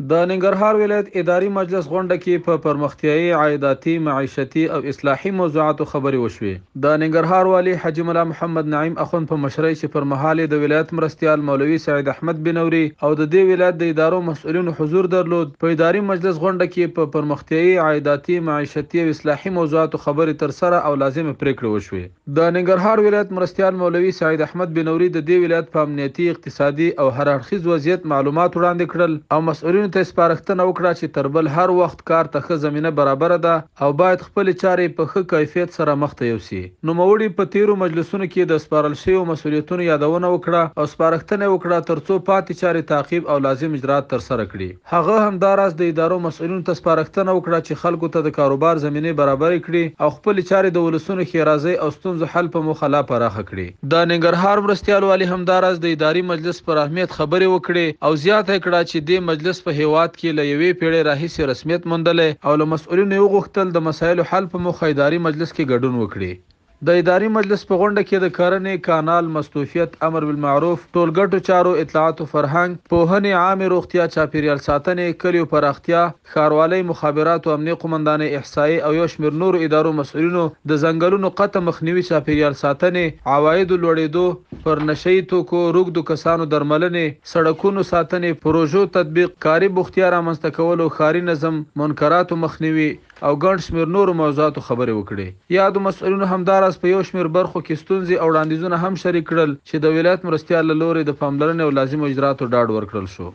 د ننګرهار ولایت اداري مجلس غونډه کې په پرمختیايي عایداتي معیشتي او اصلاحي موضوعاتو خبرې وشوې د ننګرهار والی حاجی ملا محمد نعیم اخون په مشرۍ چې پر مهال د ولایت مرستيال مولوي سعید احمد بنوري او د دې ولایت د ادارو مسؤلینو حضور درلود په اداري مجلس غونډه کې په پرمختیايي عایداتي معیشتي او اصلاحي موضوعاتو خبرې تر سره او لازم پریکړه وشوې د ننګرهار ولایت مرستيال مولوي سعید احمد بنوري د دې ولایت په امنیتي اقتصادي او هر اړخیز وضعیت معلومات وړاندې کړل او مسؤلینو ټولنې ته سپارښتنه وکړه چې تر بل هر وخت کار ته ښه زمينه برابر ده او باید خپل چارې په ښه کیفیت سره مخ ته یوسي نو موري په تیرو مجلسونو کې د سپارل شوی مسولیتونو یادونه وکړه او سپارښتنه وکړه ترڅو پاتې چارې تعقیب او لازم اجرات تر سره کړي هغه همداراز د ادارو مسؤلینو ته سپارښتنه وکړه چې خلکو ته د کاروبار زمينه برابر کړي او خپل چارې د ولسونو خیرازي او ستونزو حل په مخاله پراخه کړي د ننګرهار مرستيال والي همداراز د اداري مجلس پر اهمیت خبرې وکړي او زیاته کړه چې د مجلس په هیواد کې ل یوې پیړۍ راهیسې رسمیت موندلې او له مسؤلینو یو غوښتل د مسایلو حل په مخه اداري مجلس کې ګډون وکړي د اداري مجلس په غونډه کې د کرنې کانال مستوفیت امر بالمعروف ټولګټو چارو اطلاعات او فرهنګ پوهنې عام روغتیا چاپیریال ساتنې کلیو پراختیا ښاروالۍ مخابرات او امنیه قومندانې احصایي او یو شمېر نورو ادارو مسؤلینو د ځنګلونو قطع مخنیوي چاپیریال ساتنې عوایدو لوړېدو پر نشئی توکو روږدو کسانو درملنې سړکونو ساتنې پروژو تطبیق کاري بوختیا رامنځته کولو خاري نظم منکراتو مخنیوي او ګڼ شمیر نورو موضوعاتو خبرې وکړې یادو مسؤلینو همداراس په یو شمیر برخو کې ستونزې او وړاندیزونه هم شریک کړل چې د ولایت مرستیال لوري د پاملرنې او لازم اجراتو ډاډ ورکړل شو